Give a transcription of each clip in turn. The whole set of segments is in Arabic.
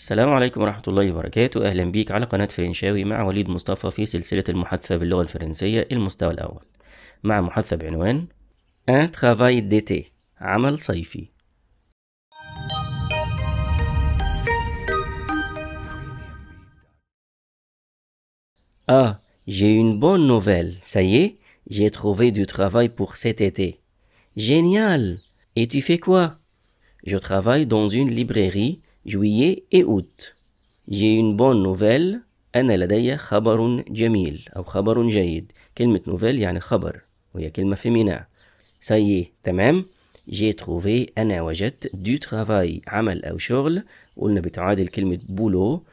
السلام عليكم ورحمة الله وبركاته أهلا بيك على قناة فرنشاوي مع وليد مصطفى في سلسلة المحادثة باللغة الفرنسية المستوى الأول مع محادثة بعنوان ان ترافاي ديتي عمل صيفي Ah, j'ai une bonne nouvelle. Ça y est, j'ai trouvé du travail pour cet été. Génial Et tu fais quoi Je travaille dans une librairie juillet et août. J'ai une bonne nouvelle. أنا لدي خبر جميل أو خبر جيد كلمة نوفيل يعني خبر وهي كلمة فيمينا سيي تمام جي تروفي أنا وجدت دو ترافاي عمل أو شغل قلنا بتعادل كلمة بولو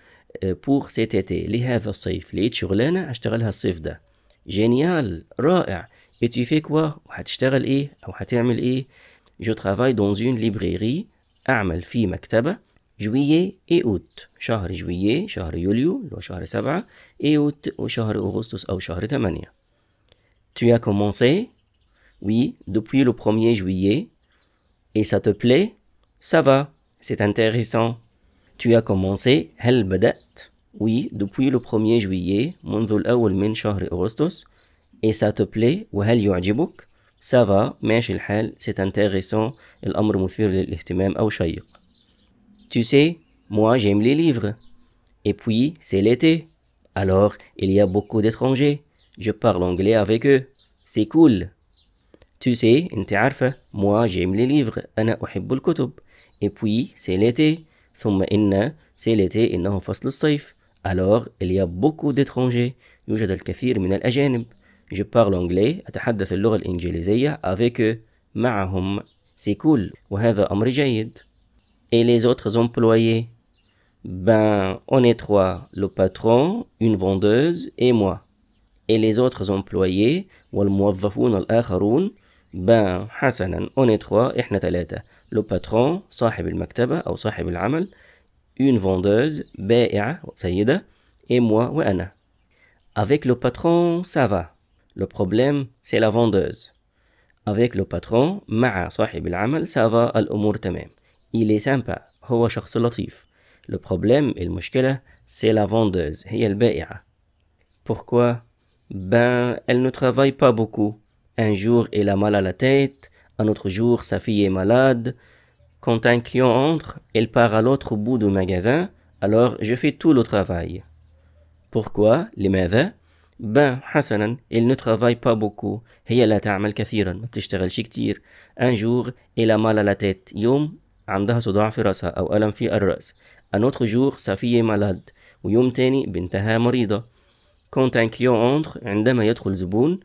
بور سي تي تي لهذا الصيف لقيت شغلانة هشتغلها الصيف ده جينيال رائع اتي في كوا وهتشتغل ايه أو هتعمل ايه جو ترافاي دون زون ليبريري أعمل في مكتبة اي اوت شهر جويه شهر يوليو اللي هو شهر سبعة اي اوت وشهر أغسطس أو شهر تمانية Tu as commencé Oui, depuis le 1er juillet. Et ça te plaît Ça va, c'est intéressant. Tu as commencé هل بدأت Oui, depuis le 1er juillet منذ الأول من شهر أغسطس Et ça te plaît وهل يعجبك Ça va, ماشي الحال, c'est intéressant الأمر مثير للاهتمام أو شيق Tu sais, moi j'aime les livres. Et puis, c'est l'été. Alors, il y a beaucoup d'étrangers. Je parle anglais avec eux. C'est cool. Tu sais, انت عارفة, moi j'aime les livres. أنا أحب الكتب. Et puis, c'est l'été. ثم إن, c'est l'été, إنه فصل الصيف. Alors, il y a beaucoup d'étrangers. يوجد الكثير من الأجانب. Je parle anglais, أتحدث اللغة الإنجليزية avec eux, معهم. C'est cool. وهذا أمر جيد. et les autres employés Ben, on est trois, le patron, une vendeuse et moi. Et les autres employés, ben, on est trois, le patron, al-maktaba, al-amal, une vendeuse, et moi, Avec le patron, ça va. Le problème, c'est la vendeuse. Avec le patron, ça va, al-umur il est sympa. هو شخص لطيف. Le problème et le problème, c'est la vendeuse. هي البائعه. Pourquoi Ben, elle ne travaille pas beaucoup. Un jour, elle a mal à la tête. Un autre jour, sa fille est malade. Quand un client entre, elle part à l'autre bout du magasin. Alors, je fais tout le travail. Pourquoi Les لماذا Ben, حسنا, elle ne travaille pas beaucoup. هي لا تعمل كثيرا. ما كتير. Un jour, elle a mal à la tête. يوم عندها صداع في رأسها أو ألم في الرأس Un autre jour, sa fille ويوم تاني بنتها مريضة كونت ان كليون entre عندما يدخل زبون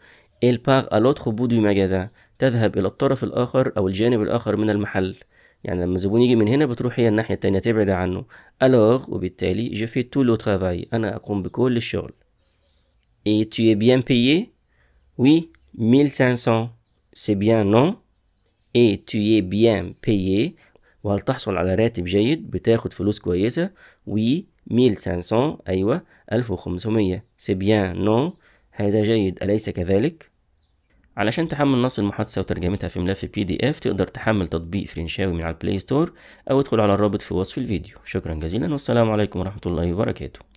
إل part à l'autre bout du magasin تذهب إلى الطرف الآخر أو الجانب الآخر من المحل يعني لما الزبون يجي من هنا بتروح هي الناحية التانية تبعد عنه ألوغ وبالتالي je fais tout le travail أنا أقوم بكل الشغل إي تو es bien payé Oui, 1500. سي بيان نو إي تو es bien payé وهل تحصل على راتب جيد بتاخد فلوس كويسة ميل 1500 أيوة 1500 سي بيان نو هذا جيد أليس كذلك؟ علشان تحمل نص المحادثة وترجمتها في ملف بي دي اف تقدر تحمل تطبيق فرنشاوي من على البلاي ستور أو ادخل على الرابط في وصف الفيديو شكرا جزيلا والسلام عليكم ورحمة الله وبركاته